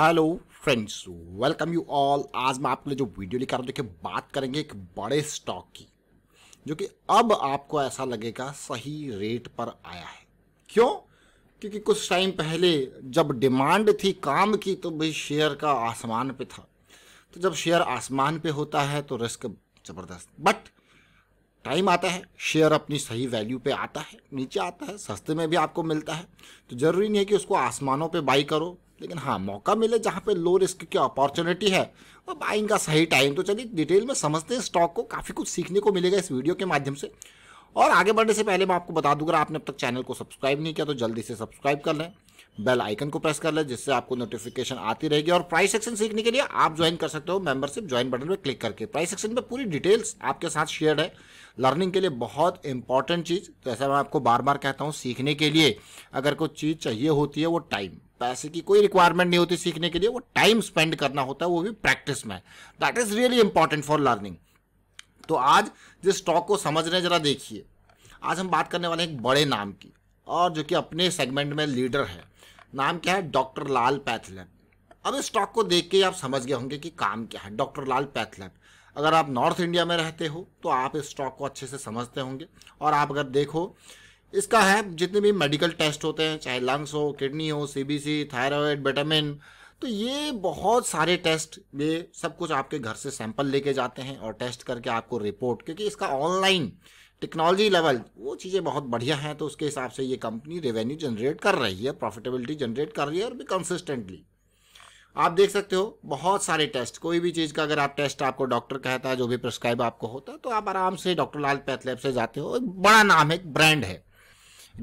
hello friends welcome you all आज मैं आपके लिए जो वीडियो लेकर देखिए बात करेंगे एक बड़े स्टॉक की जो कि अब आपको ऐसा लगेगा सही रेट पर आया है क्यों क्योंकि कुछ टाइम पहले जब डिमांड थी काम की तो भाई शेयर का आसमान पे था तो जब शेयर आसमान पे होता है तो रिस्क ज़बरदस्त बट टाइम आता है शेयर अपनी सही वैल्यू पे आता है नीचे आता है सस्ते में भी आपको मिलता है तो ज़रूरी नहीं है कि उसको आसमानों पे बाई करो लेकिन हाँ मौका मिले जहाँ पे लो रिस्क की अपॉर्चुनिटी है और बाइंग का सही टाइम तो चलिए डिटेल में समझते हैं स्टॉक को काफ़ी कुछ सीखने को मिलेगा इस वीडियो के माध्यम से और आगे बढ़ने से पहले मैं आपको बता दूँ अगर आपने अब तक चैनल को सब्सक्राइब नहीं किया तो जल्दी से सब्सक्राइब कर लें बेल आइकन को प्रेस कर लें जिससे आपको नोटिफिकेशन आती रहेगी और प्राइस सेक्शन सीखने के लिए आप ज्वाइन कर सकते हो मेंबरशिप ज्वाइन बटन पर क्लिक करके प्राइस सेक्शन में पूरी डिटेल्स आपके साथ शेयर है लर्निंग के लिए बहुत इंपॉर्टेंट चीज़ तो ऐसा मैं आपको बार बार कहता हूँ सीखने के लिए अगर कोई चीज़ चाहिए होती है वो टाइम पैसे की कोई रिक्वायरमेंट नहीं होती सीखने के लिए वो टाइम स्पेंड करना होता है वो भी प्रैक्टिस में that is really important for learning तो आज जिस स्टॉक को समझ रहे हैं जरा देखिए आज हम बात करने वाले हैं एक बड़े नाम की और जो कि अपने सेगमेंट में लीडर है नाम क्या है डॉक्टर लाल पैथलैब अब इस स्टॉक को देख के आप समझ गए होंगे कि काम क्या है डॉक्टर लाल पैथलैब अगर आप नॉर्थ इंडिया में रहते हो तो आप इस स्टॉक को अच्छे से समझते होंगे और आप अगर देखो इसका है जितने भी मेडिकल टेस्ट होते हैं चाहे लंग्स हो किडनी हो C B C thyroid vitamin तो ये बहुत सारे टेस्ट ये सब कुछ आपके घर से सैंपल लेके जाते हैं और टेस्ट करके आपको रिपोर्ट क्योंकि इसका ऑनलाइन टेक्नोलॉजी लेवल वो चीज़ें बहुत बढ़िया हैं तो उसके हिसाब से ये कंपनी रेवेन्यू जनरेट कर रही है प्रॉफिटेबिलिटी जनरेट कर रही है और भी कंसिस्टेंटली आप देख सकते हो बहुत सारे टेस्ट कोई भी चीज़ का अगर आप टेस्ट आपको डॉक्टर कहता है जो भी प्रिस्क्राइब आपको होता है तो आप आराम से डॉक्टर लाल पैथलैब से जाते हो बड़ा नाम है ब्रांड है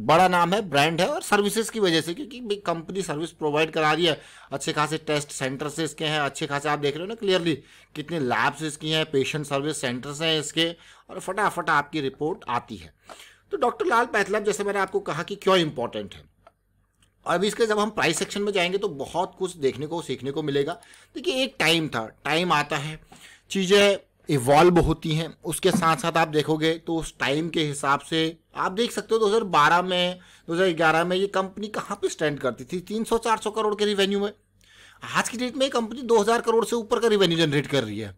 बड़ा नाम है ब्रांड है और सर्विसेज की वजह से क्योंकि कंपनी सर्विस प्रोवाइड करा रही है अच्छे खासे टेस्ट सेंटर से इसके हैं अच्छे खासे आप देख रहे हो ना क्लियरली कितने लैब्स इसकी हैं पेशेंट सर्विस सेंटर्स हैं इसके और फटाफट आपकी रिपोर्ट आती है तो डॉक्टर लाल पैथलैब जैसे मैंने आपको कहा कि क्यों इंपॉर्टेंट है और अभी इसके जब हम प्राइस सेक्शन में जाएंगे तो बहुत कुछ देखने को सीखने को मिलेगा देखिए एक टाइम था टाइम आता है चीज़ें इवॉल्व होती हैं उसके साथ साथ आप देखोगे तो उस टाइम के हिसाब से आप देख सकते हो 2012 में 2011 में ये कंपनी कहाँ पे स्टैंड करती थी 300-400 करोड़ के रिवेन्यू में आज की डेट में कंपनी 2000 करोड़ से ऊपर का रिवेन्यू जनरेट कर रही है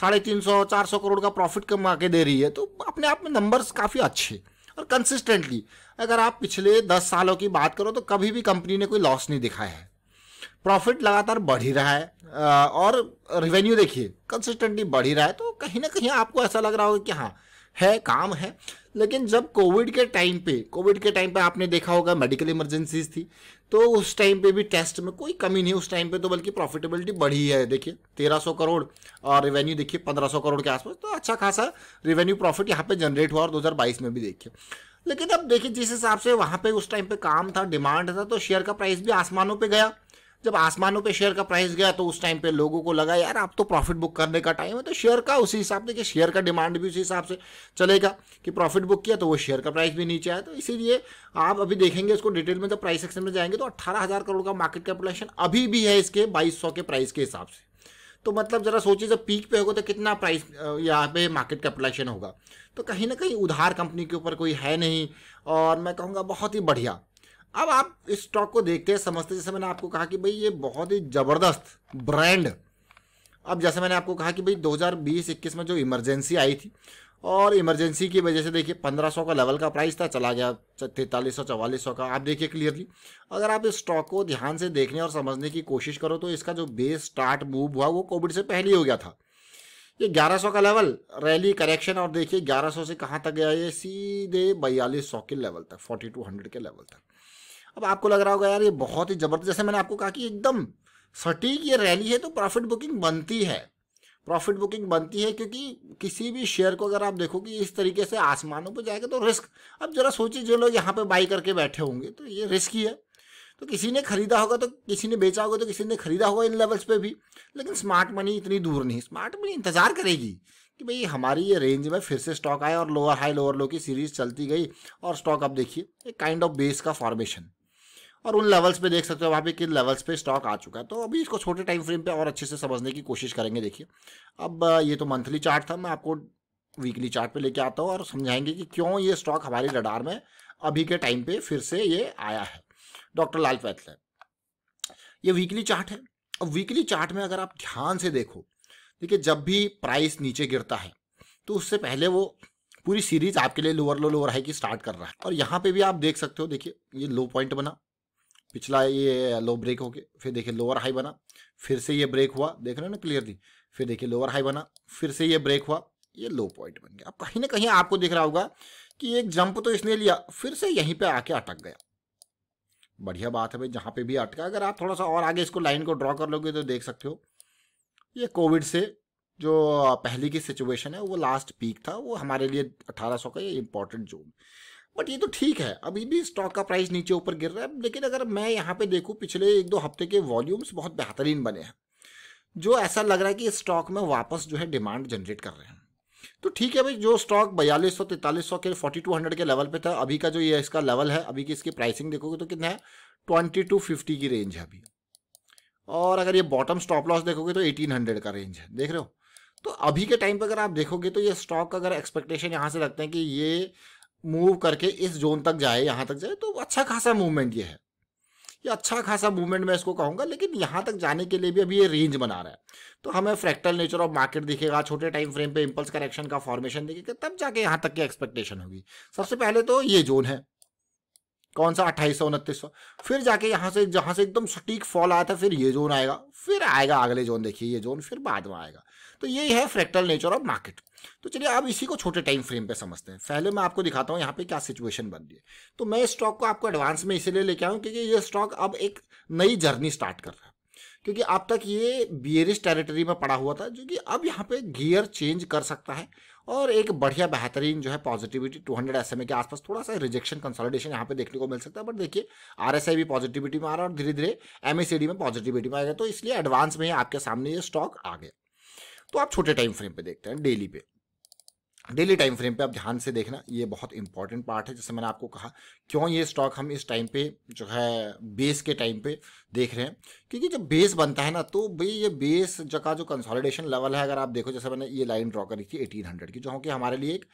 साढ़े तीन सौ चार सौ करोड़ का प्रॉफिट कमा के दे रही है तो अपने आप में नंबर्स काफ़ी अच्छे और कंसिस्टेंटली अगर आप पिछले दस सालों की बात करो तो कभी भी कंपनी ने कोई लॉस नहीं दिखाया है प्रॉफिट लगातार बढ़ ही रहा है और रेवेन्यू देखिए कंसिस्टेंटली बढ़ ही रहा है तो कहीं ना कहीं आपको ऐसा लग रहा होगा कि हाँ है काम है लेकिन जब कोविड के टाइम पे कोविड के टाइम पे आपने देखा होगा मेडिकल इमरजेंसीज थी तो उस टाइम पे भी टेस्ट में कोई कमी नहीं उस टाइम पे तो बल्कि प्रॉफिटेबिलिटी बढ़ी है देखिए तेरह सौ करोड़ और रेवेन्यू देखिए पंद्रह सौ करोड़ के आसपास तो अच्छा खासा रेवेन्यू प्रॉफिट यहाँ पे जनरेट हुआ और बाईस में भी देखिए लेकिन अब देखिए जिस हिसाब से वहाँ पे उस टाइम पे काम था डिमांड था तो शेयर का प्राइस भी आसमानों पर गया जब आसमानों पे शेयर का प्राइस गया तो उस टाइम पे लोगों को लगा यार आप तो प्रॉफिट बुक करने का टाइम है तो शेयर का उसी हिसाब से कि शेयर का डिमांड भी उसी हिसाब से चलेगा कि प्रॉफिट बुक किया तो वो शेयर का प्राइस भी नीचे आया तो इसीलिए आप अभी देखेंगे इसको डिटेल में जब प्राइस सेक्शन में जाएंगे तो अट्ठारह करोड़ का मार्केट कैपिटलाइजेशन अभी भी है इसके बाईस के प्राइस के हिसाब से तो मतलब ज़रा सोचिए जब पीक पे होगा तो कितना प्राइस यहाँ पे मार्केट कैपिटलाइजेशन होगा तो कहीं ना कहीं उधार कंपनी के ऊपर कोई है नहीं और मैं कहूँगा बहुत ही बढ़िया अब आप इस स्टॉक को देखते हैं समझते जैसे मैंने आपको कहा कि भाई ये बहुत ही ज़बरदस्त ब्रांड अब जैसे मैंने आपको कहा कि भाई 2020-21 में जो इमरजेंसी आई थी और इमरजेंसी की वजह से देखिए 1500 का लेवल का प्राइस था चला गया तैंतालीस सौ चवालीस सौ का आप देखिए क्लियरली अगर आप इस स्टॉक को ध्यान से देखने और समझने की कोशिश करो तो इसका जो बेस स्टार्ट मूव हुआ वो कोविड से पहले ही हो गया था ये 1100 का लेवल रैली करेक्शन और देखिए 1100 से कहाँ तक गया ये सीधे बयालीस सौ के लेवल तक 4200 के लेवल तक अब आपको लग रहा होगा यार ये बहुत ही ज़बरदस्त जैसे मैंने आपको कहा कि एकदम सटीक ये रैली है तो प्रॉफिट बुकिंग बनती है प्रॉफिट बुकिंग बनती है क्योंकि किसी भी शेयर को अगर आप देखो कि इस तरीके से आसमानों पर जाएगा तो रिस्क अब जरा सोचिए जो लोग यहाँ पे बाई करके बैठे होंगे तो ये रिस्क ही है तो किसी ने खरीदा होगा तो किसी ने बेचा होगा तो किसी ने खरीदा होगा इन लेवल्स पे भी लेकिन स्मार्ट मनी इतनी दूर नहीं स्मार्ट मनी इंतजार करेगी कि भाई हमारी ये रेंज में फिर से स्टॉक आए और लोअर हाई लोअर लो की सीरीज चलती गई और स्टॉक अब देखिए एक काइंड ऑफ बेस का फॉर्मेशन और उन लेवल्स पे देख सकते हो वहाँ पे किन लेवल्स पे स्टॉक आ चुका है तो अभी इसको छोटे टाइम फ्रेम पे और अच्छे से समझने की कोशिश करेंगे देखिए अब ये तो मंथली चार्ट था मैं आपको वीकली चार्ट पे लेके आता हूँ और समझाएंगे कि क्यों ये स्टॉक हमारे रडार में अभी के टाइम पे फिर से ये आया है डॉक्टर लाल पैथल ये वीकली चार्ट है अब वीकली चार्ट में अगर आप ध्यान से देखो देखिए जब भी प्राइस नीचे गिरता है तो उससे पहले वो पूरी सीरीज आपके लिए लोअर लो लोअर हाई की स्टार्ट कर रहा है और यहाँ पे भी आप देख सकते हो देखिए ये लो पॉइंट बना पिछला ये लो ब्रेक होके फिर देखिए लोअर हाई बना फिर से ये ब्रेक हुआ देख रहे हो ना क्लियरली फिर देखिए लोअर हाई बना फिर से ये ब्रेक हुआ ये लो पॉइंट बन गया अब कहीं ना कहीं आपको दिख रहा होगा कि एक जंप तो इसने लिया फिर से यहीं पे आके अटक गया बढ़िया बात है भाई जहाँ पे भी अटका अगर आप थोड़ा सा और आगे इसको लाइन को ड्रॉ कर लोगे तो देख सकते हो ये कोविड से जो पहले की सिचुएशन है वो लास्ट पीक था वो हमारे लिए सौ का ये इम्पोर्टेंट जोन बट ये तो ठीक है अभी भी स्टॉक का प्राइस नीचे ऊपर गिर रहा है लेकिन अगर मैं यहाँ पे देखूँ पिछले एक दो हफ्ते के वॉल्यूम्स बहुत बेहतरीन बने हैं जो ऐसा लग रहा है कि स्टॉक में वापस जो है डिमांड जनरेट कर रहे हैं तो ठीक है भाई जो स्टॉक बयालीस सौ तैतालीस सौ के फोर्टी टू हंड्रेड के लेवल पे था अभी का जो ये इसका लेवल है अभी की इसकी प्राइसिंग देखोगे तो कितना है ट्वेंटी टू फिफ्टी की रेंज है अभी और अगर ये बॉटम स्टॉप लॉस देखोगे तो एटीन हंड्रेड का रेंज है देख रहे हो तो अभी के टाइम पर अगर आप देखोगे तो ये स्टॉक अगर एक्सपेक्टेशन यहाँ से रखते हैं कि ये मूव करके इस जोन तक जाए यहाँ तक जाए तो अच्छा खासा मूवमेंट ये है ये अच्छा खासा मूवमेंट मैं इसको कहूँगा लेकिन यहाँ तक जाने के लिए भी अभी ये रेंज बना रहा है तो हमें फ्रैक्टल नेचर ऑफ मार्केट दिखेगा छोटे टाइम फ्रेम पे इम्पल्स करेक्शन का फॉर्मेशन दिखेगा तब जाके यहाँ तक की एक्सपेक्टेशन होगी सबसे पहले तो ये जोन है कौन सा अट्ठाईस सौ उनतीस सौ फिर जाके यहाँ से जहाँ से एकदम सटीक फॉल आया था फिर ये जोन आएगा फिर आएगा अगले जोन देखिए ये जोन फिर बाद में आएगा तो यही है फ्रैक्टल नेचर ऑफ मार्केट तो चलिए आप इसी को छोटे टाइम फ्रेम पे समझते हैं पहले मैं आपको दिखाता हूँ यहाँ पे क्या सिचुएशन बन रही है तो मैं इस स्टॉक को आपको एडवांस में इसीलिए लेके आऊँ क्योंकि ये स्टॉक अब एक नई जर्नी स्टार्ट कर रहा है क्योंकि अब तक ये बियरिस टेरिटरी में पड़ा हुआ था जो कि अब यहाँ पे गियर चेंज कर सकता है और एक बढ़िया बेहतरीन जो है पॉजिटिविटी 200 हंड्रेड के आसपास थोड़ा सा रिजेक्शन कंसोलिडेशन यहाँ पे देखने को मिल सकता है बट देखिए आरएसआई भी पॉजिटिविटी में आ रहा है और धीरे धीरे एम में पॉजिटिविटी में आ गया तो इसलिए एडवांस में आपके सामने ये स्टॉक आ गया तो आप छोटे टाइम फ्रेम पे देखते हैं डेली पे डेली टाइम फ्रेम पे आप ध्यान से देखना ये बहुत इंपॉर्टेंट पार्ट है जैसे मैंने आपको कहा क्यों ये स्टॉक हम इस टाइम पे जो है बेस के टाइम पे देख रहे हैं क्योंकि जब बेस बनता है ना तो भाई ये बेस का जो कंसोलिडेशन लेवल है अगर आप देखो जैसे मैंने ये लाइन ड्रॉ करी थी एटीन हंड्रेड की जो कि हमारे लिए एक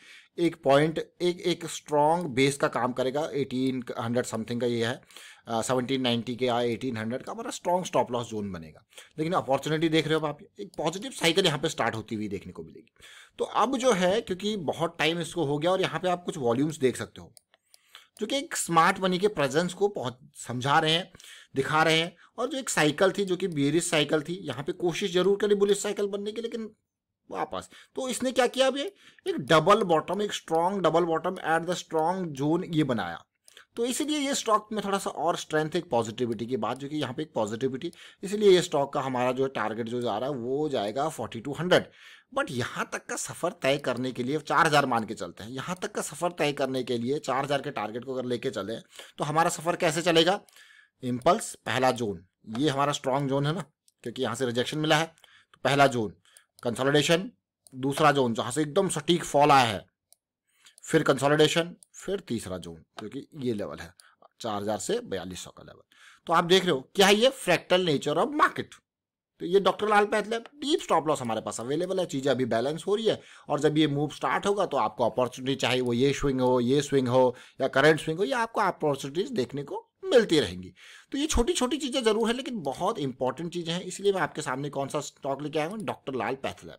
एक पॉइंट एक एक स्ट्रॉन्ग बेस का काम करेगा एटीन हंड्रेड समथिंग का ये है सेवनटीन नाइन्टी के या एटीन हंड्रेड का हमारा स्ट्रॉन्ग स्टॉप लॉस जोन बनेगा लेकिन अपॉर्चुनिटी देख रहे हो आप एक पॉजिटिव साइकिल यहाँ पे स्टार्ट होती हुई देखने को मिलेगी तो अब जो है क्योंकि बहुत टाइम इसको हो गया और यहाँ पे आप कुछ वॉल्यूम्स देख सकते हो जो कि एक स्मार्ट मनी के प्रेजेंस को बहुत समझा रहे हैं दिखा रहे हैं और जो एक साइकिल थी जो कि बेरिस साइकिल थी यहाँ पे कोशिश जरूर करी बुलिस साइकिल बनने की लेकिन वापस तो इसने क्या किया अब ये एक डबल बॉटम एक strong double bottom at the strong zone ये बनाया तो इसीलिए ये स्टॉक में थोड़ा सा और स्ट्रेंथ एक पॉजिटिविटी की बात जो कि यहाँ पे एक पॉजिटिविटी इसलिए ये स्टॉक का हमारा जो टारगेट जो जा रहा है वो जाएगा फोर्टी टू हंड्रेड बट यहाँ तक का सफ़र तय करने के लिए चार हज़ार मान के चलते हैं यहाँ तक का सफ़र तय करने के लिए चार हज़ार के टारगेट को अगर लेके चले तो हमारा सफ़र कैसे चलेगा इम्पल्स पहला जोन ये हमारा स्ट्रांग जोन है ना क्योंकि यहाँ से रिजेक्शन मिला है तो पहला जोन कंसोलिडेशन दूसरा जोन जहाँ से एकदम सटीक फॉल आया है फिर कंसोलिडेशन फिर तीसरा जोन जो कि ये लेवल है चार हजार से बयालीस सौ का लेवल तो आप देख रहे हो क्या है ये फ्रैक्टल नेचर ऑफ मार्केट तो ये doctor Lal pathlab deep stop loss हमारे पास अवेलेबल है चीज़ें अभी बैलेंस हो रही है और जब ये मूव स्टार्ट होगा तो आपको अपॉर्चुनिटी चाहे वो ये स्विंग हो ये स्विंग हो या करंट स्विंग हो या आपको अपॉर्चुनिटीज़ देखने को मिलती रहेंगी तो ये छोटी छोटी चीज़ें जरूर है लेकिन बहुत इंपॉर्टेंट चीज़ें हैं इसलिए मैं आपके सामने कौन सा स्टॉक लेके आया हूँ डॉक्टर लाल पैथलैब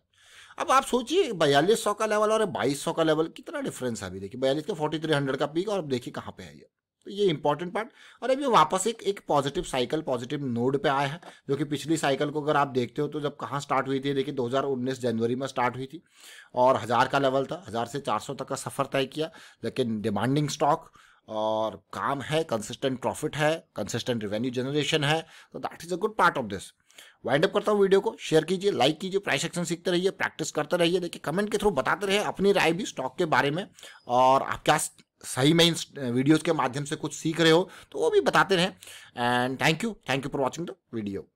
अब आप सोचिए बयालीस सौ का लेवल और बाईस सौ का लेवल कितना डिफरेंस है अभी देखिए बयालीस का फोर्टी थ्री हंड्रेड का पीक और अब देखिए कहाँ पे है ये तो ये इंपॉर्टेंट पार्ट और अभी वापस एक एक पॉजिटिव साइकिल पॉजिटिव नोड पे आया है जो कि पिछली साइकिल को अगर आप देखते हो तो जब कहाँ स्टार्ट हुई थी देखिए 2019 जनवरी में स्टार्ट हुई थी और हज़ार का लेवल था हज़ार से 400 तक का सफ़र तय किया लेकिन डिमांडिंग स्टॉक और काम है कंसिस्टेंट प्रॉफिट है कंसिस्टेंट रिवेन्यू जनरेशन है तो that is a good part of this wind up करता हूँ वीडियो को शेयर कीजिए लाइक कीजिए प्राइस एक्शन सीखते रहिए प्रैक्टिस करते रहिए देखिए कमेंट के थ्रू बताते रहिए अपनी राय भी स्टॉक के बारे में और आप क्या सही में इन वीडियोज़ के माध्यम से कुछ सीख रहे हो तो वो भी बताते रहें and thank you thank you for watching the video